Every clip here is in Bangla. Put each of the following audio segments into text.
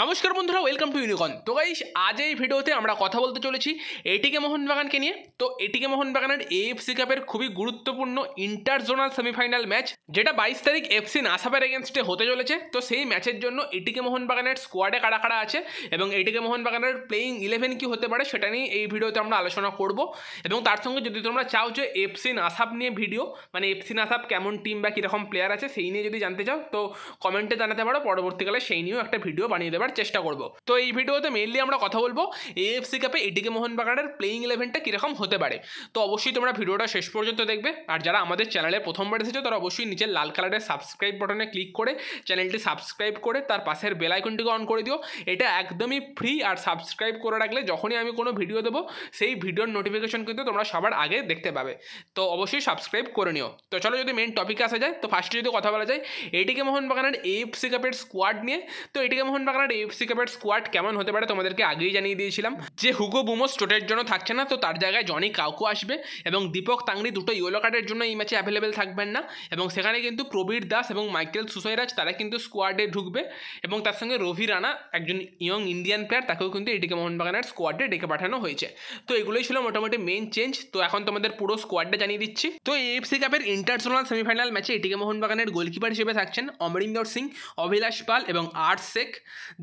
নমস্কার বন্ধুরা ওয়েলকাম টু ইউনিকন তো গাইস আজ এই ভিডিওতে আমরা কথা বলতে চলেছি এটিকে মোহনবাগানকে নিয়ে তো এটিকে মোহনবাগানের এএফসি কাপের খুবই গুরুত্বপূর্ণ ইন্টারজোনাল সেমিফাইনাল ম্যাচ যেটা বাইশ তারিখ এফসি নাসাপের এগেনস্টে হতে চলেছে তো সেই ম্যাচের জন্য এটিকে মোহনবাগানের স্কোয়াডে কারা কারা আছে এবং এটিকে মোহনবাগানের প্লেয়িং ইলেভেন কি হতে পারে সেটা নিয়ে এই ভিডিওতে আমরা আলোচনা করব এবং তার সঙ্গে যদি তোমরা চাও যে এফসি নাসাপ নিয়ে ভিডিও মানে এফসি নাসাপ কেমন টিম বা কীরকম প্লেয়ার আছে সেই নিয়ে যদি জানতে চাও তো কমেন্টে জানাতে পারো পরবর্তীকালে সেই নিয়েও একটা ভিডিও বানিয়ে দেওয়ার চেষ্টা করব তো এই ভিডিওতে মেনলি আমরা কথা বলবো এএফসি কাপে এটিকে মোহনবাগানের প্লেইং ইলেভেনটা কীরকম হতে পারে তো অবশ্যই তোমরা ভিডিওটা শেষ পর্যন্ত দেখবে আর যারা আমাদের চ্যানেলে প্রথমবার এসেছে তারা অবশ্যই নিচে লাল কালারের সাবস্ক্রাইব বাটনে ক্লিক করে চ্যানেলটি সাবস্ক্রাইব করে তার পাশের বেল আইকনটিকে অন করে দিও এটা একদমই ফ্রি আর সাবস্ক্রাইব করে রাখলে যখনই আমি কোনো ভিডিও দেবো সেই ভিডিওর নোটিফিকেশন কিন্তু তোমরা সবার আগে দেখতে পাবে তো অবশ্যই সাবস্ক্রাইব করে নিও তো চলো যদি মেন টপিকে আসা যায় তো ফার্স্টে যদি কথা বলা যায় এটিকে মোহনবাগানের এএফসি কাপের স্কোয়াড নিয়ে তো এটিকে মোহনবাগানের কাপের এফসি কাপের স্কোয়াড কেমন হতে পারে তোমাদেরকে আগেই জানিয়ে দিয়েছিলাম যে হুগো বুমোস চোটের জন্য থাকছে না তো তার জায়গায় জনি কাউকো আসবে এবং দীপক তাংরি দুটো ইয়েলো কার্ডের জন্য এই ম্যাচে অ্যাভেলেবেল থাকবেন না এবং সেখানে কিন্তু প্রবীর দাস এবং মাইকেল সুসৈরাজ তারা কিন্তু স্কোয়াডে ঢুকবে এবং তার সঙ্গে রভি রানা একজন ইয়ং ইন্ডিয়ান প্লেয়ার তাকেও কিন্তু এটিকে মোহনবাগানের স্কোয়াডে ডেকে পাঠানো হয়েছে তো এগুলোই ছিল মোটামুটি মেন চেঞ্জ তো এখন তোমাদের পুরো স্কোয়াডটা জানিয়ে দিচ্ছি তো এফসি কাপের ইন্টারন্যাশনাল সেমিফাইনাল ম্যাচে এটিকে মোহনবাগানের গোলকিপার হিসেবে থাকছেন অমরিন্দর সিং অভিলাষ পাল এবং আর শেখ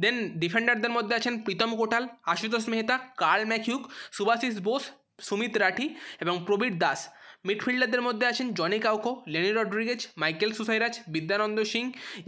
দেন ডিফেন্ডারদের মধ্যে আছেন প্রীতম কোটাল আশুতোষ মেহতা কার্ল ম্যাকিউক সুভাশিস বোস সুমিত রাঠি এবং প্রবীর দাস মিডফিল্ডারদের মধ্যে আছেন জনি কাউকো লেনি রড্রিগেজ মাইকেল সুসাইরাজ বিদ্যানন্দ সিং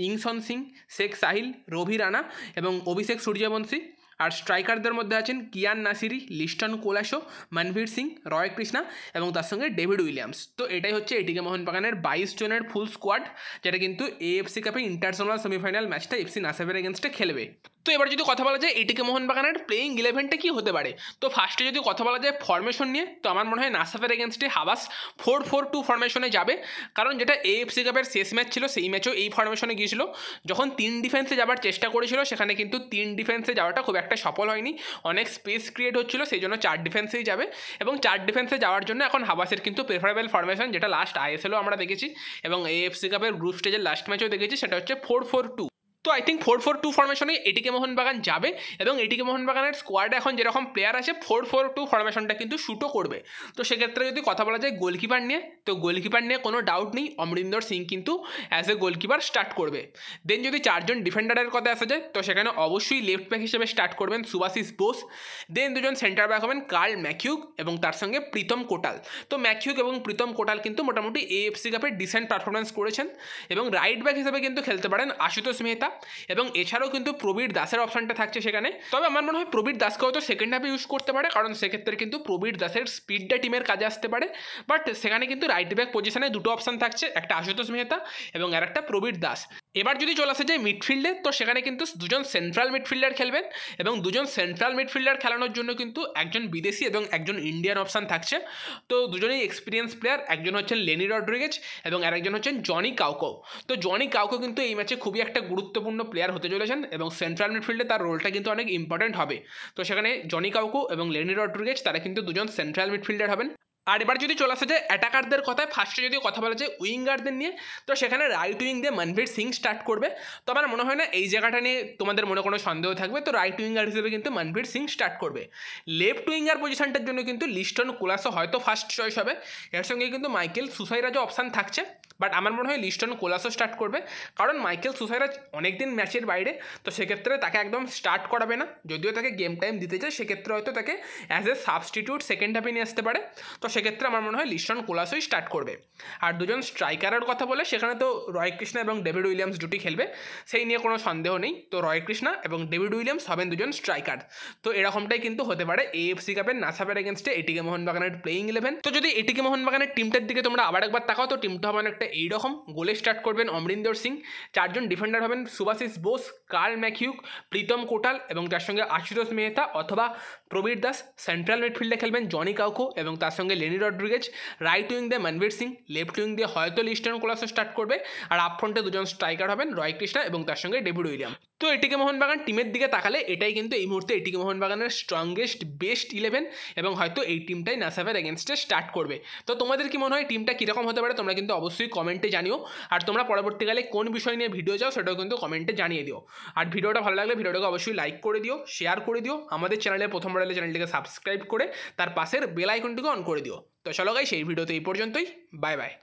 ইংসন সিং শেখ সাহিল রবি রানা এবং অভিষেক সূর্যবংশী আর স্ট্রাইকারদের মধ্যে আছেন কিয়ান নাসিরি লিস্টন কোলাশো মনভীর সিং রয় কৃষ্ণা এবং তার সঙ্গে ডেভিড উইলিয়ামস তো এটাই হচ্ছে এটিকে মোহনবাগানের বাইশ জনের ফুল স্কোয়াড যেটা কিন্তু এএফসি কাপে ইন্টারন্যাশনাল সেমিফাইনাল ম্যাচটা এফসি নাসাবের এগেনস্টে খেলবে তো এবার যদি কথা বলা যায় এটিকে মোহনবাগানের প্লেইং ইলেভেনটা কী হতে পারে তো ফার্স্টে যদি কথা বলা যায় ফরমেশন নিয়ে তো আমার মনে হয় নাসাফের এগেনস্টে হাবাস ফোর ফোর টু ফরমেশনে যাবে কারণ যেটা এএফসি কাপের শেষ ম্যাচ ছিল সেই ম্যাচও এই ফরমেশনে গিয়েছিল যখন তিন ডিফেন্সে যাবার চেষ্টা করেছিল সেখানে কিন্তু তিন ডিফেন্সে যাওয়াটা খুব একটা একটা সফল হয়নি অনেক স্পেস ক্রিয়েট হচ্ছিল সেই জন্য চার ডিফেন্সেই যাবে এবং চার ডিফেন্সে যাওয়ার জন্য এখন হাবাসের কিন্তু প্রেফারেবল ফরমেশন যেটা লাস্ট আইএসএলও আমরা দেখেছি এবং এএফসি কাপের গ্রুপ স্টেজের লাস্ট ম্যাচেও দেখেছি সেটা হচ্ছে ফোর ফোর টু তো I think four four two ফরমেশনে এটিকে মোহনবাগান যাবে এবং এটিকে মোহনবাগানের স্কোয়াডে এখন যেরকম প্লেয়ার আছে ফোর ফোর টু ফরমেশনটা কিন্তু শ্যুটও করবে তো সেক্ষেত্রে যদি কথা বলা যায় গোলকিপার নিয়ে তো গোলকিপার নিয়ে কোনো ডাউট নেই অমরিন্দর সিং কিন্তু অ্যাজ এ গোলকিপার স্টার্ট করবে দেন যদি চারজন ডিফেন্ডারের কথা আসা যায় তো সেখানে অবশ্যই লেফট ব্যাক হিসেবে স্টার্ট করবেন সুভাশিস বোস দেন দুজন সেন্টার ব্যাক হবেন কার্ল ম্যাকিউক এবং তার সঙ্গে প্রীতম কোটাল তো ম্যাকিউক এবং প্রীতম কোটাল কিন্তু মোটামুটি এএফসি কাপে ডিসেন্ট পারফরমেন্স করেছেন এবং রাইট ব্যাক হিসেবে কিন্তু খেলতে পারেন আশুতোষ মেহতা অপশানটা এবং এছাড়াও কিন্তু প্রবীর দাসের অপশানটা থাকছে সেখানে তবে আমার মনে হয় প্রবীর দাসকে হয়তো সেকেন্ড হাফে ইউজ করতে পারে কারণ সেক্ষেত্রে কিন্তু প্রবীর দাসের স্পিডটা টিমের কাজে আসতে পারে বাট সেখানে কিন্তু রাইট ব্যাক পজিশনে দুটো অপশান থাকছে একটা আশুতোষ মেহতা এবং আর একটা প্রবীর দাস এবার যদি চলে আসে যায় মিডফিল্ডে তো সেখানে কিন্তু দুজন সেন্ট্রাল মিডফিল্ডার খেলবেন এবং দুজন সেন্ট্রাল মিডফিল্ডার খেলানোর জন্য কিন্তু একজন বিদেশি এবং একজন ইন্ডিয়ান অপশান থাকছে তো দুজনেই এক্সপিরিয়েন্স প্লেয়ার একজন হচ্ছেন লেনি রড্রিগেজ এবং আরেকজন হচ্ছেন জনি কাউকো তো জনি কাউকো কিন্তু এই ম্যাচে খুবই একটা গুরুত্ব গুরুত্বপূর্ণ প্লেয়ার হতে চলেছেন এবং সেন্ট্রাল মিডফিল্ডে তার রোলটা কিন্তু অনেক ইম্পর্ট্যান্ট হবে তো সেখানে জনি কাউকু এবং লেনি রড্রিগেজ তারা কিন্তু দুজন সেন্ট্রাল মিডফিল্ডার হবেন আর এবার যদি চলে আসা যায় অ্যাটাকারদের কথায় ফার্স্টে যদি কথা বলা যায় উইঙ্গারদের নিয়ে তো সেখানে রাইট উইং দিয়ে মনভীর সিং স্টার্ট করবে তো আমার মনে হয় না এই জায়গাটা নিয়ে তোমাদের মনে কোনো সন্দেহ থাকবে তো রাইট উইঙ্গার হিসেবে কিন্তু মনভীর সিং স্টার্ট করবে লেফট উইঙ্গার পজিশনটার জন্য কিন্তু লিস্টন কুলাসও হয়তো ফার্স্ট চয়েস হবে এর সঙ্গে কিন্তু মাইকেল সুসাইরাজও অপশান থাকছে বাট আমার মনে হয় লিস্টন কোলাসও স্টার্ট করবে কারণ মাইকেল সুসাইরাজ দিন ম্যাচের বাইরে তো সেক্ষেত্রে তাকে একদম স্টার্ট করাবে না যদিও তাকে গেম টাইম দিতে চায় সেক্ষেত্রে হয়তো তাকে অ্যাজ এ সাবস্টিটিউট সেকেন্ড হাফে নিয়ে আসতে পারে তো সেক্ষেত্রে আমার মনে হয় লিস্টন কোলাসই স্টার্ট করবে আর দুজন স্ট্রাইকারের কথা বলে সেখানে তো রয় কৃষ্ণা এবং ডেভিড উইলিয়ামস দুটি খেলবে সেই নিয়ে কোনো সন্দেহ নেই তো রয় কৃষ্ণা এবং ডেভিড উইলিয়ামস হবেন দুজন স্ট্রাইকার তো এরকমটাই কিন্তু হতে পারে এএফসি কাপের নাসাপের এগেনস্টে এটিকে মোহনবাগানের প্লেইং ইলেভেন তো যদি এটিকে মোহনবাগানের টিমটার দিকে তোমরা আবার একবার তাকাও তো টিমটা হবে অনেকটা এইরকম গোলে স্টার্ট করবেন অমরিন্দর সিং চারজন ডিফেন্ডার হবেন সুভাশিস বোস কার্ল ম্যাকিউক প্রীতম কোটাল এবং তার সঙ্গে আশুতোষ মেহতা অথবা প্রবীর দাস সেন্ট্রাল মিডফিল্ডে খেলবেন জনি কাউকো এবং তার সঙ্গে লেনি রড্রিগেজ রাইট উইং দিয়ে মনবীর সিং লেফট উইং দিয়ে হয়তো লিস্টন কোলাসও স্টার্ট করবে আর আপ ফ্রন্টে দুজন স্ট্রাইকার হবেন রয় কৃষ্ণা এবং তার সঙ্গে ডেভিড উইলিয়াম তো এটিকে মোহনবাগান টিমের দিকে তাকালে এটাই কিন্তু এই মুহূর্তে এটিকে মোহনবাগানের স্ট্রংগেস্ট বেস্ট ইলেভেন এবং হয়তো এই টিমটাই নাসাফের এগেনস্টে স্টার্ট করবে তো তোমাদের কি মনে হয় টিমটা কীরকম হতে পারে তোমরা কিন্তু অবশ্যই কমেন্টে জানিও আর তোমরা পরবর্তীকালে কোন বিষয় নিয়ে ভিডিও যাও সেটাও কিন্তু কমেন্টে জানিয়ে দিও আর ভিডিওটা ভালো লাগলে ভিডিওটাকে অবশ্যই লাইক করে দিও শেয়ার করে দিও আমাদের চ্যানেলে প্রথম এলে চ্যানেলটিকে সাবস্ক্রাইব করে তার পাশের বেল আইকনটিকে অন করে দিও তো চলো গাই সেই ভিডিওতে এই পর্যন্তই বাই বাই